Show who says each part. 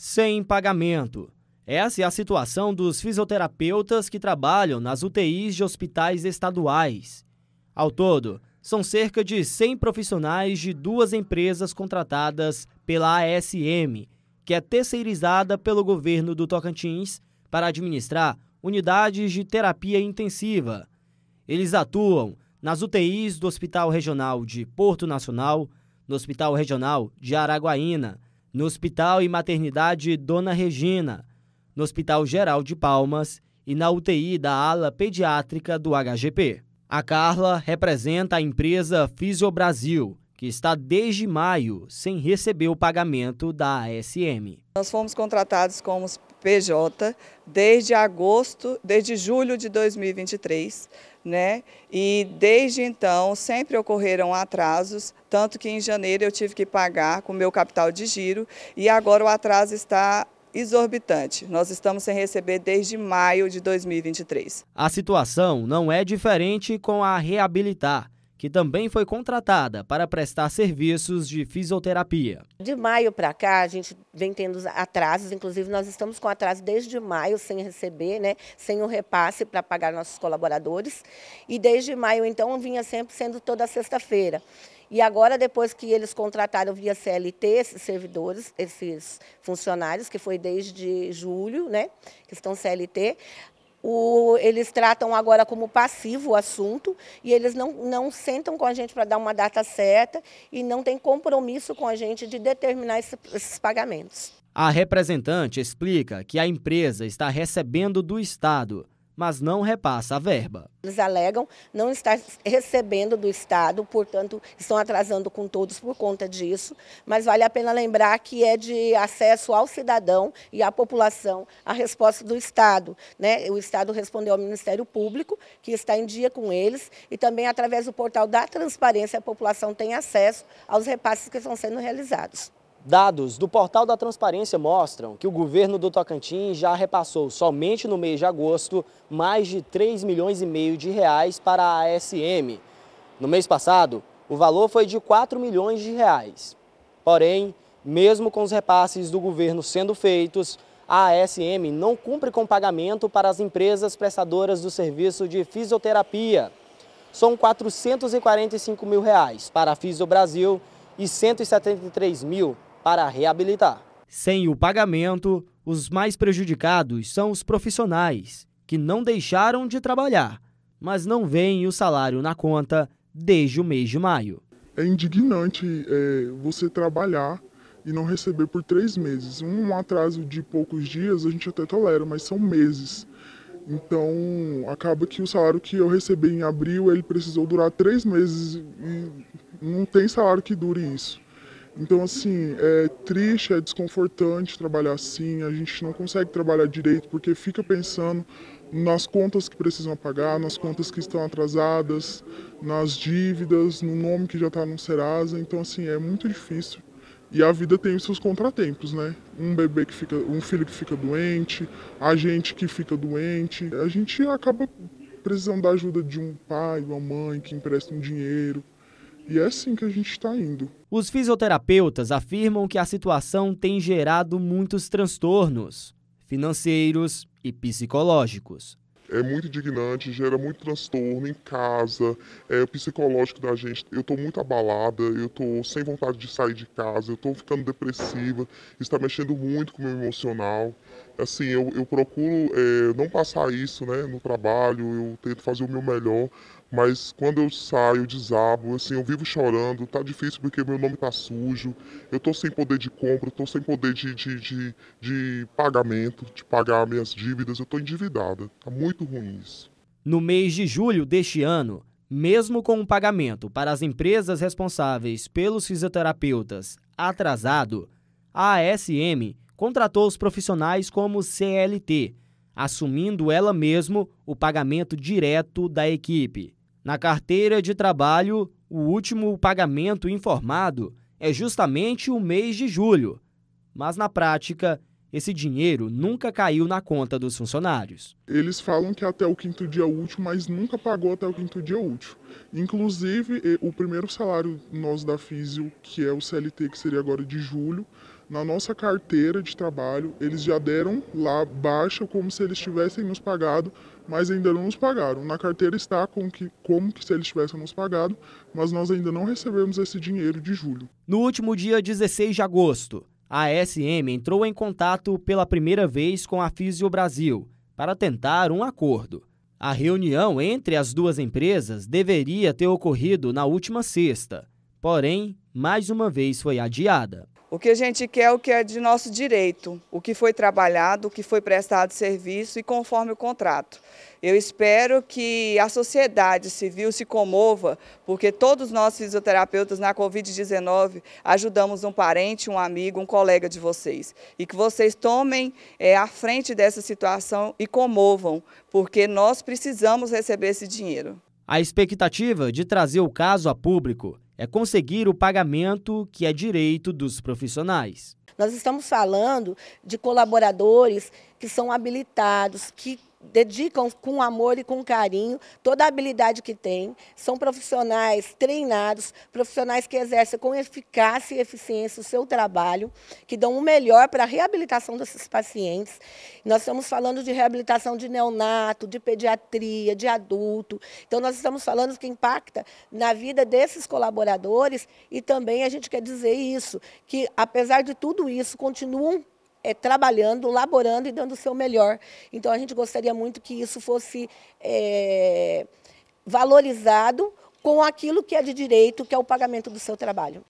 Speaker 1: sem pagamento. Essa é a situação dos fisioterapeutas que trabalham nas UTIs de hospitais estaduais. Ao todo, são cerca de 100 profissionais de duas empresas contratadas pela ASM, que é terceirizada pelo governo do Tocantins para administrar unidades de terapia intensiva. Eles atuam nas UTIs do Hospital Regional de Porto Nacional, no Hospital Regional de Araguaína, no Hospital e Maternidade Dona Regina, no Hospital Geral de Palmas e na UTI da ala pediátrica do HGP. A Carla representa a empresa Fisiobrasil, que está desde maio sem receber o pagamento da ASM.
Speaker 2: Nós fomos contratados como, PJ desde agosto, desde julho de 2023, né? E desde então sempre ocorreram atrasos, tanto que em janeiro eu tive que pagar com meu capital de giro e agora o atraso está exorbitante. Nós estamos sem receber desde maio de 2023.
Speaker 1: A situação não é diferente com a reabilitar que também foi contratada para prestar serviços de fisioterapia.
Speaker 3: De maio para cá, a gente vem tendo atrasos, inclusive nós estamos com atraso desde maio sem receber, né, sem o um repasse para pagar nossos colaboradores. E desde maio, então, vinha sempre sendo toda sexta-feira. E agora, depois que eles contrataram via CLT esses servidores, esses funcionários, que foi desde julho, né, que estão CLT, o, eles tratam agora como passivo o assunto e eles não, não sentam com a gente para dar uma data certa e não tem compromisso com a gente de determinar esse, esses pagamentos.
Speaker 1: A representante explica que a empresa está recebendo do Estado mas não repassa a verba.
Speaker 3: Eles alegam não estar recebendo do Estado, portanto, estão atrasando com todos por conta disso, mas vale a pena lembrar que é de acesso ao cidadão e à população a resposta do Estado. Né? O Estado respondeu ao Ministério Público, que está em dia com eles, e também através do portal da transparência a
Speaker 1: população tem acesso aos repasses que estão sendo realizados. Dados do Portal da Transparência mostram que o governo do Tocantins já repassou somente no mês de agosto mais de 3 milhões e meio de reais para a ASM. No mês passado, o valor foi de 4 milhões de reais. Porém, mesmo com os repasses do governo sendo feitos, a ASM não cumpre com pagamento para as empresas prestadoras do serviço de fisioterapia. São 445 mil reais para a Fisio Brasil e 173 mil para reabilitar. Sem o pagamento, os mais prejudicados são os profissionais, que não deixaram de trabalhar, mas não veem o salário na conta desde o mês de maio. É indignante é, você trabalhar e não receber por três meses.
Speaker 4: Um atraso de poucos dias a gente até tolera, mas são meses. Então acaba que o salário que eu recebi em abril ele precisou durar três meses e não tem salário que dure isso. Então, assim, é triste, é desconfortante trabalhar assim, a gente não consegue trabalhar direito porque fica pensando nas contas que precisam pagar, nas contas que estão atrasadas, nas dívidas, no nome que já está no Serasa. Então, assim, é muito difícil. E a vida tem os seus contratempos, né? Um bebê que fica, um filho que fica doente, a gente que fica doente. A gente acaba precisando da ajuda de um pai, uma mãe que empresta um dinheiro, e é assim que a gente está indo.
Speaker 1: Os fisioterapeutas afirmam que a situação tem gerado muitos transtornos financeiros e psicológicos. É muito
Speaker 4: indignante, gera muito transtorno em casa, é, o psicológico da gente. Eu estou muito abalada, eu estou sem vontade de sair de casa, eu estou ficando depressiva, está mexendo muito com o meu emocional. Assim, eu, eu procuro é, não passar isso né, no trabalho, eu tento fazer o meu melhor, mas quando eu saio, desabo, assim, eu vivo chorando, tá difícil porque meu nome tá sujo, eu tô sem poder de compra, tô sem poder de, de,
Speaker 1: de, de pagamento, de pagar minhas dívidas, eu tô endividada. Tá muito ruim isso. No mês de julho deste ano, mesmo com o pagamento para as empresas responsáveis pelos fisioterapeutas atrasado, a ASM contratou os profissionais como CLT, assumindo ela mesmo o pagamento direto da equipe. Na carteira de trabalho, o último pagamento informado é justamente o mês de julho, mas na prática, esse dinheiro nunca caiu na conta dos funcionários.
Speaker 4: Eles falam que até o quinto dia útil, mas nunca pagou até o quinto dia útil. Inclusive, o primeiro salário nosso da Físio, que é o CLT, que seria agora de julho, na nossa carteira de trabalho, eles já deram lá baixa como se eles tivessem nos pagado, mas ainda não nos pagaram. Na carteira está como que, como que se eles tivessem nos pagado, mas nós ainda não recebemos esse dinheiro de julho.
Speaker 1: No último dia 16 de agosto, a SM entrou em contato pela primeira vez com a Fisio Brasil para tentar um acordo. A reunião entre as duas empresas deveria ter ocorrido na última sexta, porém, mais uma vez foi adiada.
Speaker 2: O que a gente quer é o que é de nosso direito, o que foi trabalhado, o que foi prestado serviço e conforme o contrato. Eu espero que a sociedade civil se comova, porque todos nós fisioterapeutas na Covid-19 ajudamos um parente, um amigo, um colega de vocês. E que vocês tomem é, eh, à frente dessa situação e comovam, porque nós precisamos receber esse dinheiro.
Speaker 1: A expectativa de trazer o caso a público é conseguir o pagamento que é direito dos profissionais.
Speaker 3: Nós estamos falando de colaboradores que são habilitados, que dedicam com amor e com carinho toda a habilidade que têm. São profissionais treinados, profissionais que exercem com eficácia e eficiência o seu trabalho, que dão o melhor para a reabilitação desses pacientes. Nós estamos falando de reabilitação de neonato, de pediatria, de adulto. Então, nós estamos falando que impacta na vida desses colaboradores e também a gente quer dizer isso, que apesar de tudo isso, continuam é, trabalhando, laborando e dando o seu melhor. Então a gente gostaria muito que isso fosse é, valorizado com aquilo que é de direito, que é o pagamento do seu trabalho.